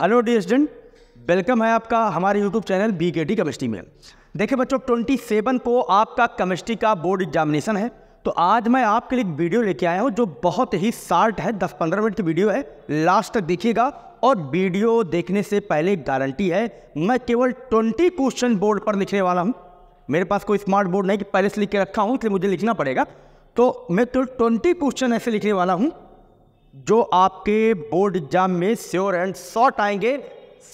hello dear student welcome है आपका हमारे YouTube channel B K T chemistry में देखिए बच्चों ट्वेंटी सेवन को आपका केमिस्ट्री का बोर्ड एग्जामिनेशन है तो आज मैं आपके लिए एक वीडियो लेके आया हूँ जो बहुत ही शार्ट है दस पंद्रह मिनट की वीडियो है लास्ट तक देखिएगा और वीडियो देखने से पहले गारंटी है मैं केवल ट्वेंटी क्वेश्चन बोर्ड पर लिखने वाला हूँ मेरे पास कोई स्मार्ट बोर्ड नहीं कि पहले से लिख के रखा हूँ इसलिए मुझे लिखना पड़ेगा तो मैं तो ट्वेंटी क्वेश्चन ऐसे लिखने वाला हूँ जो आपके बोर्ड एग्जाम में श्योर एंड शॉर्ट आएंगे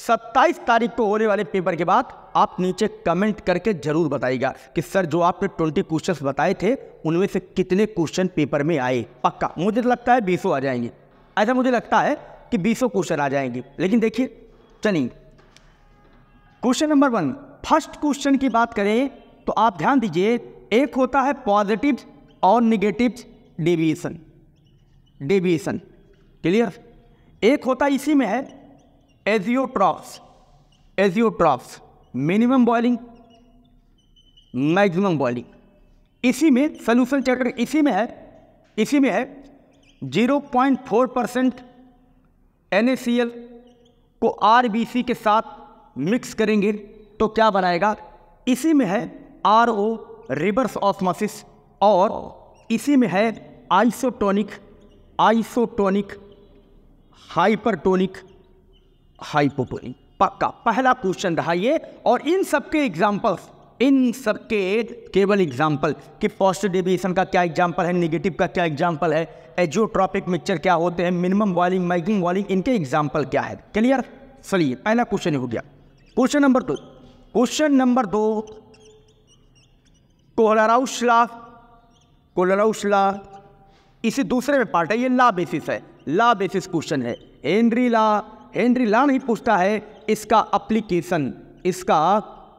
27 तारीख को होने वाले पेपर के बाद आप नीचे कमेंट करके जरूर बताइएगा कि सर जो आपने 20 क्वेश्चंस बताए थे उनमें से कितने क्वेश्चन पेपर में आए पक्का मुझे तो लगता है बीसों आ जाएंगे ऐसा मुझे लगता है कि बीसों क्वेश्चन आ जाएंगे लेकिन देखिए चलिए question number one first question की बात करें तो आप ध्यान दीजिए एक होता है पॉजिटिव और निगेटिव डेविएशन डेविएशन क्लियर एक होता इसी में है azeotropes azeotropes minimum boiling maximum boiling इसी में सोल्यूशन चैप्टर इसी में है इसी में है 0.4 परसेंट एन को आर के साथ मिक्स करेंगे तो क्या बनाएगा इसी में है आर ओ रिवर्स ऑस्मोसिस और इसी में है आइसोटोनिक आइसोटोनिक हाइपरटोनिक हाइपोटोनिक पक्का पहला क्वेश्चन रहा ये और इन सबके एग्जाम्पल्स इन सबके केवल एग्जाम्पल कि पॉजिटिव डेविएशन का क्या एग्जाम्पल है निगेटिव का क्या एग्जाम्पल है एजोट्रॉपिक मिक्सचर क्या होते हैं मिनिमम वॉलिंग माइकिंग वॉलिंग इनके एग्जाम्पल क्या है क्लियर चलिए पहला क्वेश्चन हो गया क्वेश्चन नंबर दो क्वेश्चन नंबर दो कोलराउशला कोलराउशला इसी दूसरे में पार्ट है ये ला बेसिस है ला बेसिस क्वेश्चन है हेनरी ला हेनरी ला नहीं पूछता है इसका अप्लीकेशन इसका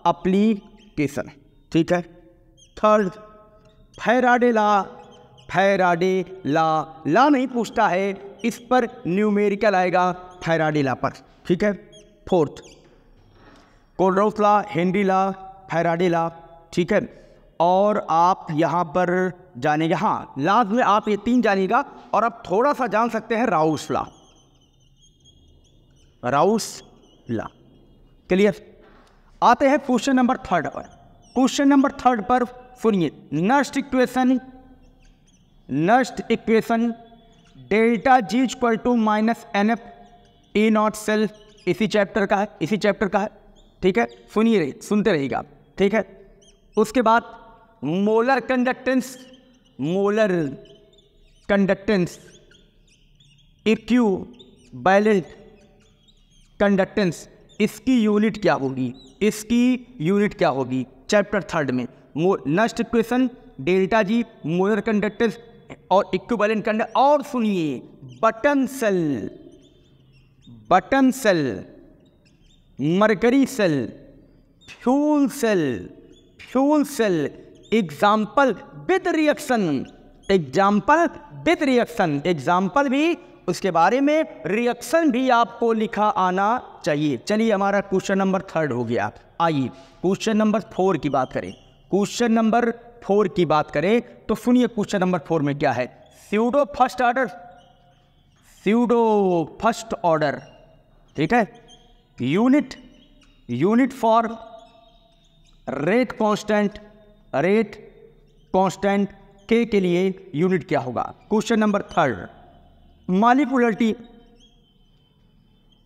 अप्लीकेशन ठीक है third Faraday law Faraday law law नहीं पूछता है इस पर न्यूमेरिकल आएगा फैराडे ला पर ठीक है fourth Kohlrausch law Henry law Faraday law ठीक है और आप यहाँ पर जानेंगे हाँ लास्ट में आप ये तीन जानिएगा और आप थोड़ा सा जान सकते हैं Raoult's law Raoult's law clear आते हैं क्वेश्चन नंबर थर्ड पर क्वेश्चन नंबर थर्ड पर सुनिए Nernst equation Nernst equation delta G equal to minus N F E naught cell इसी चैप्टर का है इसी चैप्टर का है ठीक है सुनिए रही सुनते रहिएगा ठीक है उसके बाद molar conductance molar conductance equivalent conductance इसकी यूनिट क्या होगी इसकी यूनिट क्या होगी चैप्टर थर्ड में next question delta G molar conductance और बैलेंट कंड और सुनिए button cell button cell mercury cell fuel cell fuel cell example with reaction example with reaction example भी उसके बारे में रिएक्शन भी आपको लिखा आना चाहिए चलिए हमारा क्वेश्चन नंबर थर्ड हो गया आइए क्वेश्चन नंबर फोर की बात करें क्वेश्चन नंबर फोर की बात करें तो सुनिए क्वेश्चन नंबर फोर में क्या है pseudo first order pseudo first order ठीक है unit unit for rate constant rate constant के के लिए यूनिट क्या होगा क्वेश्चन नंबर थर्ड मालिकुलरिटी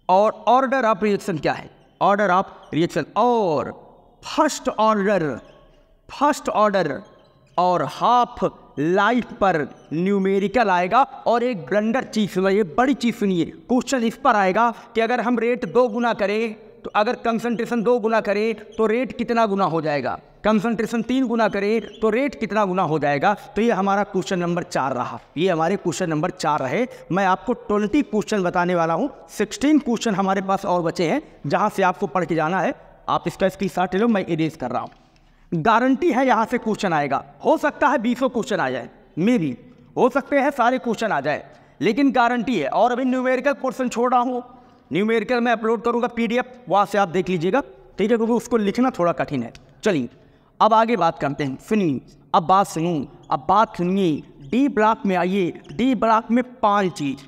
और ऑर्डर ऑफ रिएक्शन क्या है ऑर्डर ऑफ रिएक्शन और फर्स्ट ऑर्डर फर्स्ट ऑर्डर और हाफ लाइफ पर न्यूमेरिकल आएगा और एक ब्लंडर चीज सुनिए बड़ी चीज सुनिए क्वेश्चन इस पर आएगा कि अगर हम रेट दो गुना करें तो अगर कंसंट्रेशन दो गुना करें तो रेट कितना गुना हो जाएगा कंसंट्रेशन तीन गुना करें तो रेट कितना गुना हो जाएगा तो ये हमारा क्वेश्चन नंबर चार रहा ये हमारे क्वेश्चन नंबर चार रहे मैं आपको ट्वेंटी क्वेश्चन बताने वाला हूँ सिक्सटीन क्वेश्चन हमारे पास और बचे हैं जहाँ से आपको पढ़ के जाना है आप इसका इसकी साथ लो मैं इरेज कर रहा हूँ गारंटी है यहाँ से क्वेश्चन आएगा हो सकता है बीसों क्वेश्चन आ जाए मे भी हो सकते हैं सारे क्वेश्चन आ जाए लेकिन गारंटी है और अभी न्यूमेरिकल क्वेश्चन छोड़ रहा हूँ न्यूमेरिकल मैं अपलोड करूँगा पीडीएफ वहाँ से आप देख लीजिएगा ठीक है क्योंकि उसको लिखना थोड़ा कठिन है चलिए अब आगे बात करते हैं सुनिए अब बात सुनो अब बात सुनिए डी ब्लॉक में आइए डी ब्लॉक में पांच चीज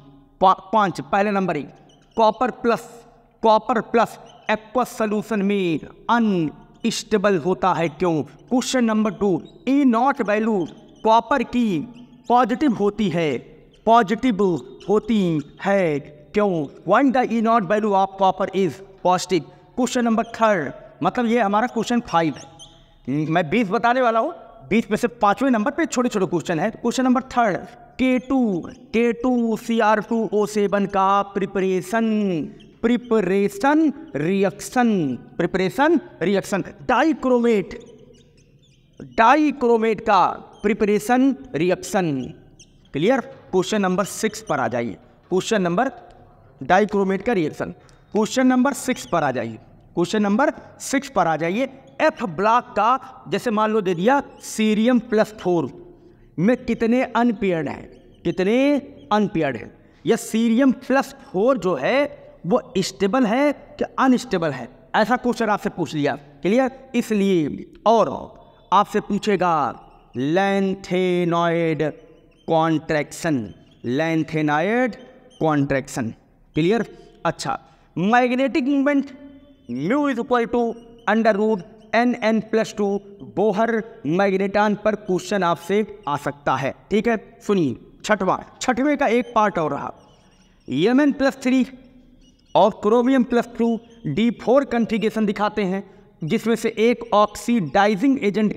पांच पहले नंबर एक copper plus copper plus aqua solution में अनस्टेबल होता है क्यों question number two E naught value copper की पॉजिटिव होती है पॉजिटिव होती है क्यों one the E naught value of copper is positive question number third मतलब ये हमारा क्वेश्चन फाइव है हम्म, मैं बीस बताने वाला हूँ बीस में से पांचवें नंबर पे छोटे छोटे क्वेश्चन है question number third K two K two C R two O seven का preparation preparation reaction preparation reaction dichromate dichromate का preparation reaction clear question number six पर आ जाइए क्वेश्चन नंबर डाइक्रोमेट का रिएक्शन क्वेश्चन नंबर सिक्स पर आ जाइए question number six पर आ जाइए एफ ब्लॉक का जैसे मान लो दे दिया सीरियम प्लस फोर में कितने अनपेयर्ड हैं कितने अनपेयर्ड हैं यह सीरियम प्लस फोर जो है वो स्टेबल है कि अनस्टेबल है ऐसा क्वेश्चन आपसे पूछ लिया क्लियर इसलिए और आपसे पूछेगा lanthanoid contraction lanthanoid contraction clear अच्छा magnetic movement mu is equal to under root N N plus two Bohr magneton पर क्वेश्चन आपसे आ सकता है ठीक है सुनिए छठवां छठवें का एक पार्ट और रहा एम एन प्लस थ्री और chromium plus two D four configuration दिखाते हैं जिसमें से एक ऑक्सीडाइजिंग एजेंट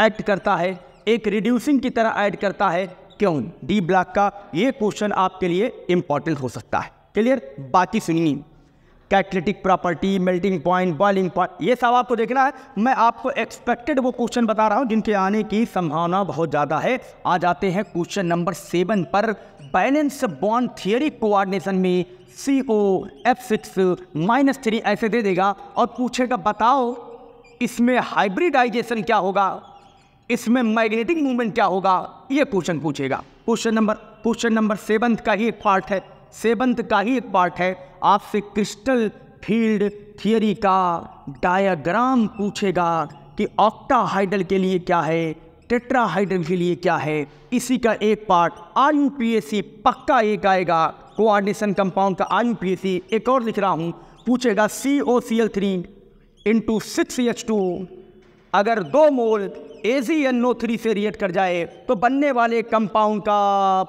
एक्ट करता है एक रिड्यूसिंग की तरह ऐड करता है क्यों डी ब्लॉक का ये क्वेश्चन आपके लिए इंपॉर्टेंट हो सकता है क्लियर बाकी सुनिए catalytic property melting point boiling point ये सब आपको देखना है मैं आपको एक्सपेक्टेड वो क्वेश्चन बता रहा हूँ जिनके आने की संभावना बहुत ज़्यादा है आ जाते हैं क्वेश्चन नंबर सेवन पर बैलेंस बॉन्ड थियरी कोऑर्डिनेशन में C O F six minus three ऐसे दे देगा और पूछेगा बताओ इसमें हाइब्रिडाइजेशन क्या होगा इसमें मैग्नेटिक मूवमेंट क्या होगा ये क्वेश्चन पूछेगा question number question number seven का ही एक पार्ट है सेवंत का ही एक पार्ट है आपसे क्रिस्टल फील्ड थियरी का डायग्राम पूछेगा कि ऑक्टाहाइडल के लिए क्या है टेट्राहाइड्रल के लिए क्या है इसी का एक part R U P S C पक्का एक आएगा कोआर्डिनेशन कंपाउंड का R U P S C एक और लिख रहा हूँ पूछेगा C O C L three into six H two अगर दो mole A C N O three से रिएक्ट कर जाए तो बनने वाले कंपाउंड का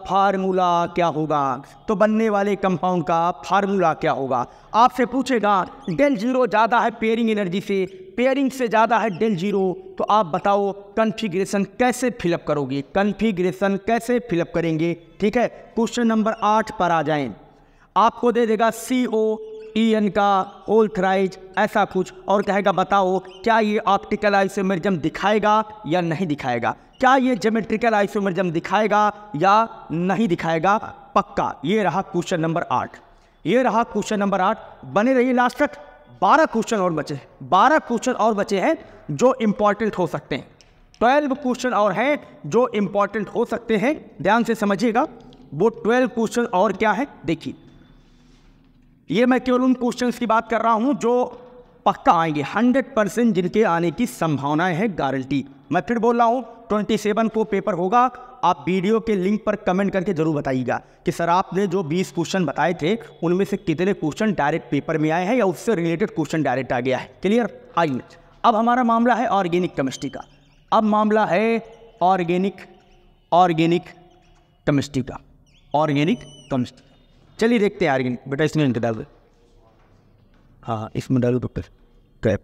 फार्मूला क्या होगा तो बनने वाले कंपाउंड का फार्मूला क्या होगा आपसे पूछेगा डेल जीरो ज़्यादा है पेयरिंग एनर्जी से पेयरिंग से ज़्यादा है डेल जीरो तो आप बताओ कन्फिग्रेशन कैसे फिलअप करोगे कन्फिग्रेशन कैसे फिलअप करेंगे ठीक है क्वेश्चन नंबर आठ पर आ जाएं आपको दे देगा सी ओ ई एन का ओल्थराइज ऐसा कुछ और कहेगा बताओ क्या ये ऑप्टिकल आइसोमेरिज्म दिखाएगा या नहीं दिखाएगा क्या ये जोमेट्रिकल आइसोमेरिज्म दिखाएगा या नहीं दिखाएगा पक्का ये रहा क्वेश्चन नंबर आठ ये रहा क्वेश्चन नंबर आठ बने रहिए लास्ट तक बारह क्वेश्चन और बचे हैं बारह क्वेश्चन और बचे हैं जो इंपॉर्टेंट हो सकते हैं ट्वेल्व क्वेश्चन और हैं जो इंपॉर्टेंट हो सकते हैं ध्यान से समझिएगा वो ट्वेल्व क्वेश्चन और क्या है देखिए ये मैं केवल उन क्वेश्चंस की बात कर रहा हूँ जो पक्का आएंगे हंड्रेड परसेंट जिनके आने की संभावनाएं हैं गारंटी मैं फिर बोल रहा हूँ ट्वेंटी सेवन को पेपर होगा आप वीडियो के लिंक पर कमेंट करके ज़रूर बताइएगा कि सर आपने जो बीस क्वेश्चन बताए थे उनमें से कितने क्वेश्चन डायरेक्ट पेपर में आए हैं या उससे रिलेटेड क्वेश्चन डायरेक्ट आ गया है क्लियर आइए अब हमारा मामला है ऑर्गेनिक केमिस्ट्री का अब मामला है ऑर्गेनिक ऑर्गेनिक केमिस्ट्री का ऑर्गेनिक केमिस्ट्री चलिए देखते हैं आर्गिन बेटा इसमें इनके डाल दो हाँ इसमें डालो डॉक्टर कैप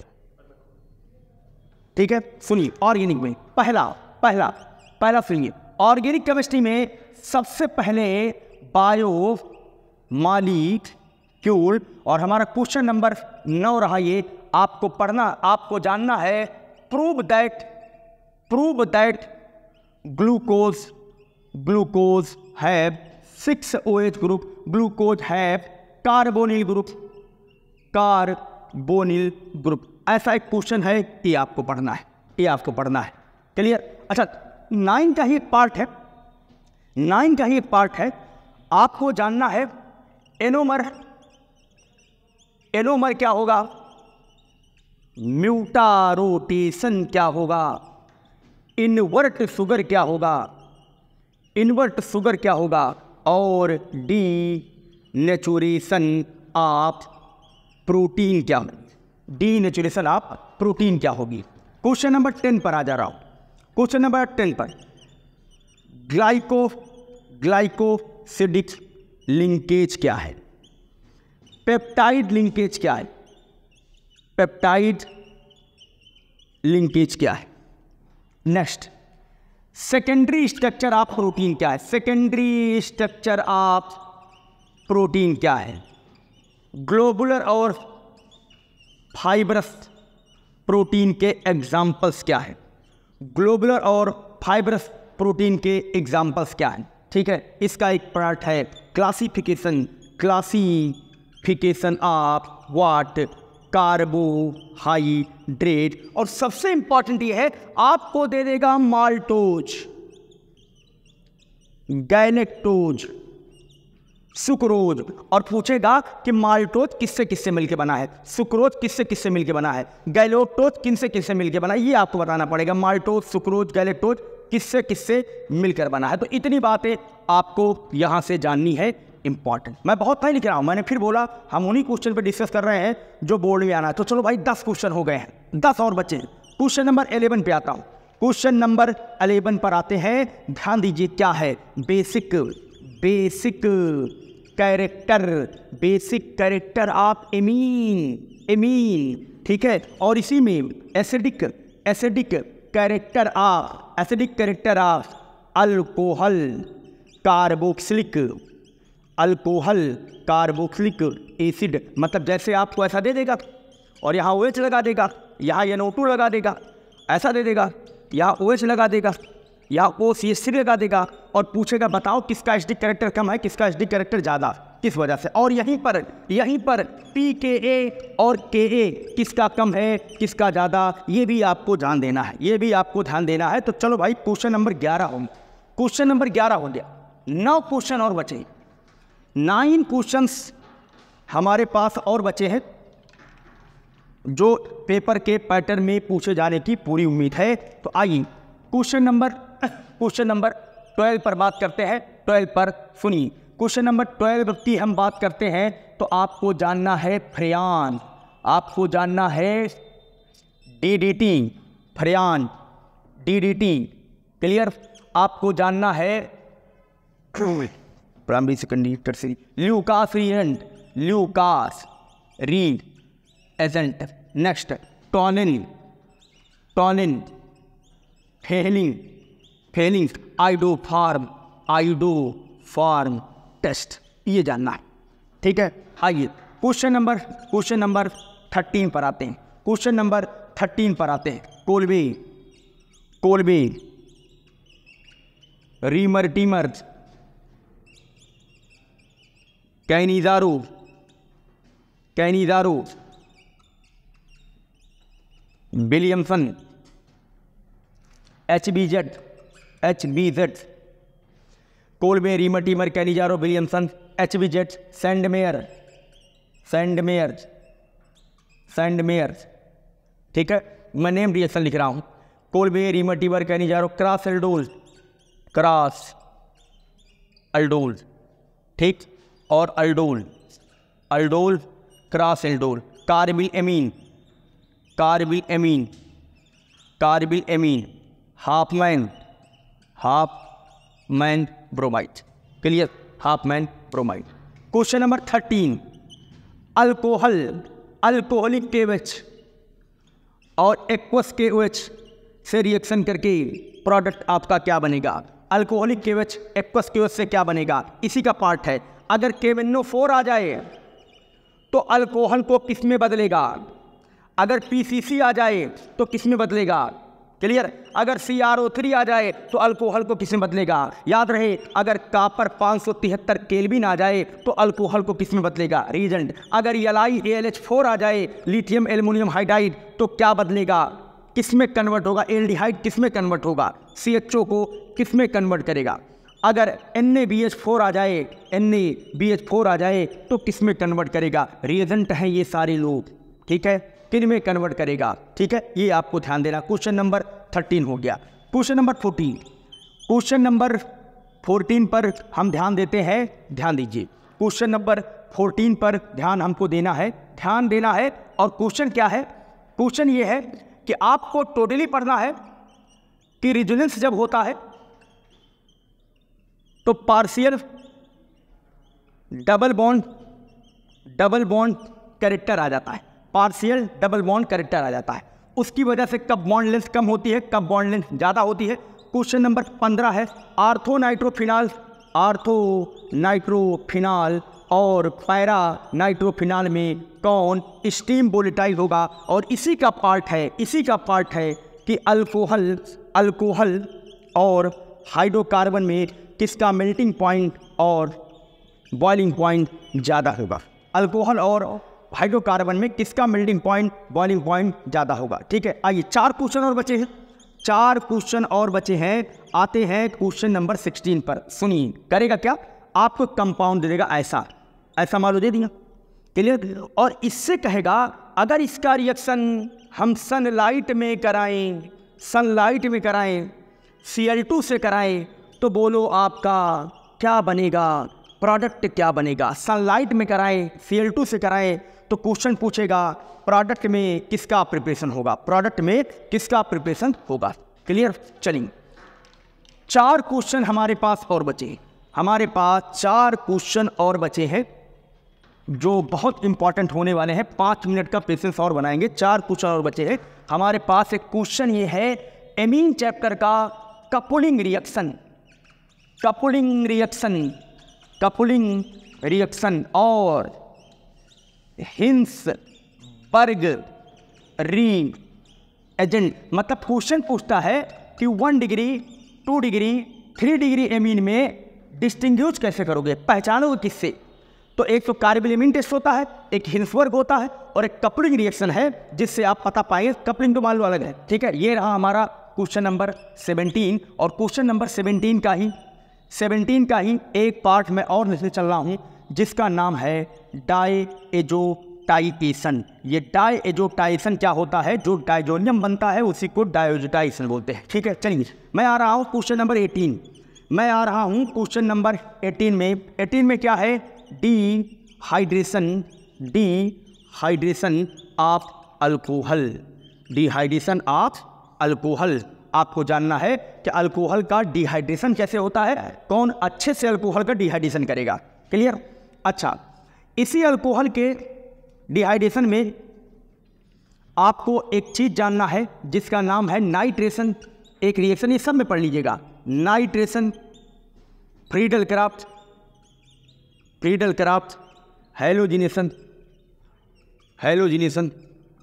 ठीक है सुनिए ऑर्गेनिक में पहला पहला पहला सुनिए ऑर्गेनिक केमिस्ट्री में सबसे पहले बायो मालिक क्यूल और हमारा क्वेश्चन नंबर नौ रहा ये आपको पढ़ना आपको जानना है prove that prove that glucose glucose have O H group glucose है कार्बोनिल ग्रुप कार्बोनिल ग्रुप ऐसा एक क्वेश्चन है कि आपको पढ़ना है ये आपको पढ़ना है क्लियर अच्छा नाइन का ही एक पार्ट है नाइन का ही एक पार्ट है आपको जानना है एनोमर एनोमर क्या होगा म्यूटारोटेशन क्या होगा इन्वर्ट सुगर क्या होगा इन्वर्ट सुगर क्या होगा और डी नेचुरेशन ऑफ प्रोटीन क्या होगी डी नेचुरेशन ऑफ प्रोटीन क्या होगी क्वेश्चन नंबर टेन पर आ जा रहा हूँ क्वेश्चन नंबर टेन पर ग्लाइको ग्लाइकोसिडिक लिंकेज क्या है पेप्टाइड लिंकेज क्या है पेप्टाइड लिंकेज क्या है next secondary structure of protein क्या है सेकेंडरी स्ट्रक्चर ऑफ प्रोटीन क्या है ग्लोबुलर और फाइबरस प्रोटीन के एग्जाम्पल्स क्या है ग्लोबुलर और फाइबरस प्रोटीन के एग्जाम्पल्स क्या है ठीक है इसका एक पार्ट है classification classification of what carbohydrate और सबसे इंपॉर्टेंट ये है आपको दे देगा माल्टोज गैलेक्टोज सुक्रोज और पूछेगा कि माल्टोज किससे किससे मिलके बना है सुक्रोज किससे किससे मिलके बना है गैलोक्टोज किनसे किससे मिलके बना है ये आपको बताना पड़ेगा माल्टोज सुक्रोज गैलेक्टोज किससे किससे मिलकर बना है तो इतनी बातें आपको यहां से जाननी है इंपॉर्टेंट मैं बहुत नहीं लिख रहा हूँ मैंने फिर बोला हम उन्हीं क्वेश्चन पर डिस्कस कर रहे हैं जो बोर्ड में आना है तो चलो भाई दस क्वेश्चन हो गए हैं दस और बचे क्वेश्चन नंबर एलेवन पे आता हूँ क्वेश्चन नंबर अलेवन पर आते हैं ध्यान दीजिए क्या है basic basic character basic character of amine amine ठीक है और इसी में acidic acidic character of acidic character of alcohol carboxylic alcohol carboxylic acid मतलब जैसे आपको ऐसा दे देगा और यहाँ ओ एच लगा देगा यहाँ एन लगा देगा ऐसा दे देगा यहाँ ओ एच लगा देगा यहाँ ओ सी एस लगा देगा और पूछेगा बताओ किसका एच डी करेक्टर कम है किसका एच डी करेक्टर ज़्यादा किस वजह से और यहीं पर यहीं पर पी के ए और के ए किसका कम है किसका ज़्यादा ये भी आपको ध्यान देना है ये भी आपको ध्यान देना है तो चलो भाई क्वेश्चन नंबर ग्यारह होंगे क्वेश्चन नंबर ग्यारह हो गया नौ क्वेश्चन और बचे नाइन क्वेश्चंस हमारे पास और बचे हैं जो पेपर के पैटर्न में पूछे जाने की पूरी उम्मीद है तो आइए question number question number twelve पर बात करते हैं ट्वेल्व पर सुनिए क्वेश्चन नंबर ट्वेल्व की हम बात करते हैं तो आपको जानना है फ्रियान आपको जानना है डीडीटी फ्रियान डीडीटी क्लियर आपको जानना है primary secondary tertiary Lucas reagent Lucas reagent next Tollens Tollens Fehling Fehling iodoform iodoform test ये जानना है ठीक है आइए question number question number thirteen पर आते हैं क्वेश्चन नंबर थर्टीन पर आते हैं कोलबे कोलबे रीमर टीमर्स कैनी Cannizzaro Williamson H B Z H B Z Kolbe Reimer Tiemann Cannizzaro Williamson H B Z Sandmeyer सेंड सैंडमेयर ठीक है मैं नेम रिएक्शन लिख रहा हूँ Kolbe Reimer Tiemann Cannizzaro cross aldol cross aldol ठीक और aldol aldol cross aldol carbyl amine carbyl amine carbyl amine Hofmann Hofmann bromide clear Hofmann bromide question number thirteen alcohol alcoholic K H और aqueous K H से reaction करके product आपका क्या बनेगा alcoholic K H aqueous K H से क्या बनेगा इसी का पार्ट है अगर केवेनो फोर आ जाए तो अल्कोहल को किस में बदलेगा अगर पी आ जाए तो किस में बदलेगा क्लियर अगर सी आर ओ थ्री आ जाए तो अल्कोहल को किस में बदलेगा याद रहे अगर कापर पाँच सौ तिहत्तर केलबिन आ जाए तो अल्कोहल को किस में बदलेगा रीजेंट अगर आई एल एच फोर आ जाए लिथियम एल्युमिनियम हाइड्राइड तो क्या बदलेगा किस में कन्वर्ट होगा एल डी हाइड किस में कन्वर्ट होगा सी एच ओ को किस में कन्वर्ट करेगा अगर N A B H four आ जाए N A B H four आ जाए तो किस में कन्वर्ट करेगा रिएजेंट हैं ये सारे लोग ठीक है किन में कन्वर्ट करेगा ठीक है ये आपको ध्यान देना क्वेश्चन नंबर थर्टीन हो गया question number fourteen question number fourteen पर हम ध्यान देते हैं ध्यान दीजिए क्वेश्चन नंबर फोर्टीन पर ध्यान हमको देना है ध्यान देना है और क्वेश्चन क्या है क्वेश्चन ये है कि आपको टोटली पढ़ना है कि रिजुलेंस जब होता है तो partial double bond double bond character आ जाता है पार्शियल डबल बॉन्ड करेक्टर आ जाता है उसकी वजह से कब बॉन्ड लेंथ कम होती है कब बॉन्ड लेंथ ज़्यादा होती है क्वेश्चन नंबर पंद्रह है आर्थो नाइट्रोफिनाल आर्थो नाइट्रोफिनाल और फायरा नाइट्रोफिनाल में कौन स्टीम बोलिटाइज होगा और इसी का पार्ट है इसी का पार्ट है कि अल्कोहल अल्कोहल और हाइड्रोकार्बन में किसका मेल्टिंग पॉइंट और बॉइलिंग पॉइंट ज़्यादा होगा अल्कोहल और हाइड्रोकार्बन में किसका मेल्टिंग पॉइंट बॉइलिंग पॉइंट ज़्यादा होगा ठीक है आइए चार क्वेश्चन और बचे हैं चार क्वेश्चन और बचे हैं आते हैं क्वेश्चन नंबर सिक्सटीन पर सुनिए करेगा क्या आपको कंपाउंड दे देगा ऐसा ऐसा मान लो दे दिया क्लियर और इससे कहेगा अगर इसका रिएक्शन हम सनलाइट में कराएं सनलाइट में कराएं सी से कराएं तो बोलो आपका क्या बनेगा प्रोडक्ट क्या बनेगा सनलाइट में कराएं टू से कराएं तो क्वेश्चन पूछेगा प्रोडक्ट में किसका प्रिपरेशन होगा प्रोडक्ट में किसका प्रिपरेशन होगा क्लियर चलिए चार क्वेश्चन हमारे पास और बचे हैं हमारे पास चार क्वेश्चन और बचे हैं जो बहुत इंपॉर्टेंट होने वाले हैं पाँच मिनट का पेशेंस और बनाएंगे चार क्वेश्चन और बचे हैं हमारे पास एक क्वेश्चन ये है एमीन चैप्टर का coupling reaction coupling reaction coupling reaction और हिंस बर्ग री एजेंट मतलब क्वेश्चन पूछता है कि one degree two degree three degree amine में डिस्टिंग्यूज कैसे करोगे पहचानोगे किससे तो एक तो कार्बिलिमिन टेस्ट होता है एक हिंसवर्ग होता है और एक कपलिंग रिएक्शन है जिससे आप पता पाएंगे कपलिंग तो मालूम अलग है ठीक है ये रहा हमारा क्वेश्चन नंबर 17 और क्वेश्चन नंबर 17 का ही सेवनटीन का ही एक पार्ट मैं और लेने चल रहा हूँ जिसका नाम है डाई एजो टाइटेशन ये एजोटाइसन क्या होता है जो डाइजोनियम बनता है उसी को डायोजोटाइसन बोलते हैं ठीक है चलिए मैं आ रहा हूँ क्वेश्चन नंबर एटीन मैं आ रहा हूँ क्वेश्चन नंबर एटीन में एटीन में क्या है dehydration dehydration of alcohol dehydration of alcohol आपको जानना है कि अल्कोहल का डिहाइड्रेशन कैसे होता है कौन अच्छे से अल्कोहल का डिहाइड्रेशन करेगा क्लियर अच्छा इसी अल्कोहल के डिहाइड्रेशन में आपको एक चीज़ जानना है जिसका नाम है नाइट्रेशन एक रिएक्शन ये सब में पढ़ लीजिएगा nitration Friedel Crafts Friedel Crafts halogenation halogenation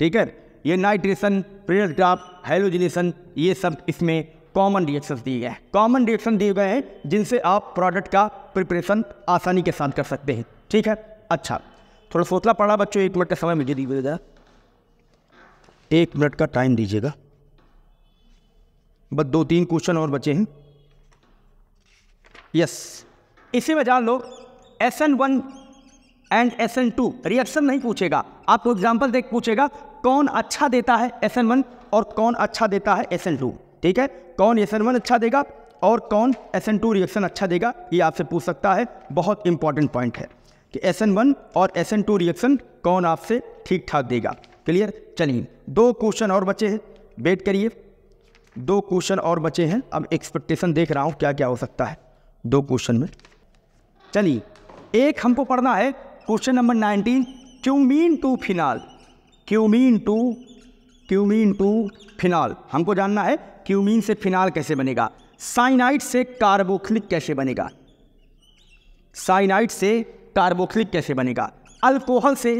ठीक है ये नाइट्रेशन प्रेयर ड्राप हेलोजिनेशन ये सब इसमें कॉमन रिएक्शन दिए गए हैं कॉमन रिएक्शन दिए गए हैं जिनसे आप प्रोडक्ट का प्रिपरेशन आसानी के साथ कर सकते हैं ठीक है अच्छा थोड़ा सोचना पड़ा बच्चों एक मिनट का समय मुझे दीजिएगा एक मिनट का टाइम दीजिएगा बस दो तीन क्वेश्चन और बचे हैं यस इसी में जान लो S N one and S N two reaction नहीं पूछेगा आपको एग्जाम्पल देख पूछेगा कौन अच्छा देता है एस एन वन और कौन अच्छा देता है एस एन टू ठीक है कौन एस एन वन अच्छा देगा और कौन एस एन टू रिएक्शन अच्छा देगा ये आपसे पूछ सकता है बहुत इंपॉर्टेंट पॉइंट है कि एस एन वन और एस एन टू रिएक्शन कौन आपसे ठीक ठाक देगा क्लियर चलिए दो क्वेश्चन और बचे हैं वेट करिए दो क्वेश्चन और बचे हैं अब एक्सपेक्टेशन देख रहा हूँ क्या क्या हो सकता है दो क्वेश्चन में चलिए एक हमको पढ़ना है question number nineteen cumene to phenol cumene to cumene to phenol हमको जानना है क्यूमीन से फिनाल कैसे बनेगा साइनाइड से कार्बोक्लिक कैसे बनेगा साइनाइड से कार्बोक्लिक कैसे बनेगा अल्कोहल से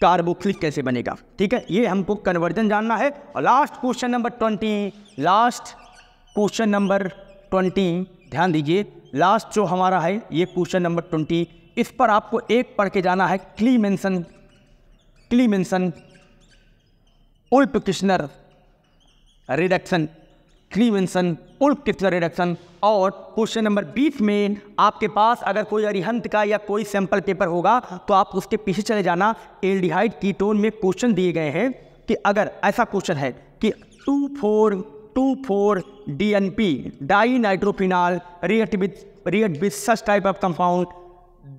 कार्बोक्लिक कैसे बनेगा ठीक है ये हमको कन्वर्जन जानना है और last question number twenty last question number twenty ध्यान दीजिए लास्ट जो हमारा है ये क्वेश्चन नंबर ट्वेंटी इस पर आपको एक पढ़ के जाना है क्ली क्लीमेंसन क्ली Wolff Kishner reduction Clemmensen Wolff Kishner reduction और क्वेश्चन नंबर बीस में आपके पास अगर कोई अरिहंत का या कोई सैंपल पेपर होगा तो आप उसके पीछे चले जाना एल्डिहाइड कीटोन में क्वेश्चन दिए गए हैं कि अगर ऐसा क्वेश्चन है कि two four two four D N P dinitrophenol react with react with such type of compound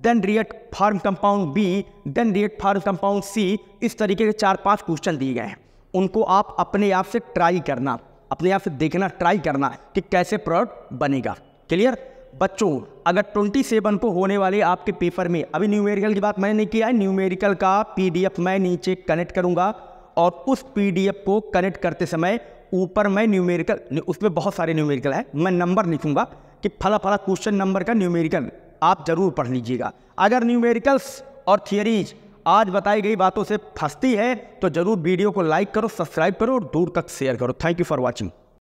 then react form compound B then react form compound C इस तरीके के चार पांच क्वेश्चन दिए गए हैं उनको आप अपने आप से ट्राई करना अपने आप से देखना ट्राई करना कि कैसे प्रोडक्ट बनेगा क्लियर बच्चों अगर 27 को होने वाले आपके पेपर में अभी न्यूमेरिकल की बात मैंने नहीं किया है न्यूमेरिकल का पीडीएफ मैं नीचे कनेक्ट करूंगा और उस पीडीएफ को कनेक्ट करते समय ऊपर मैं न्यूमेरिकल उसमें बहुत सारे न्यूमेरिकल है मैं नंबर लिखूंगा कि फला फला क्वेश्चन नंबर का न्यूमेरिकल आप ज़रूर पढ़ लीजिएगा अगर न्यूमेरिकल्स और थियरीज आज बताई गई बातों से फंसती है तो ज़रूर वीडियो को लाइक करो सब्सक्राइब करो और दूर तक शेयर करो थैंक यू फॉर वॉचिंग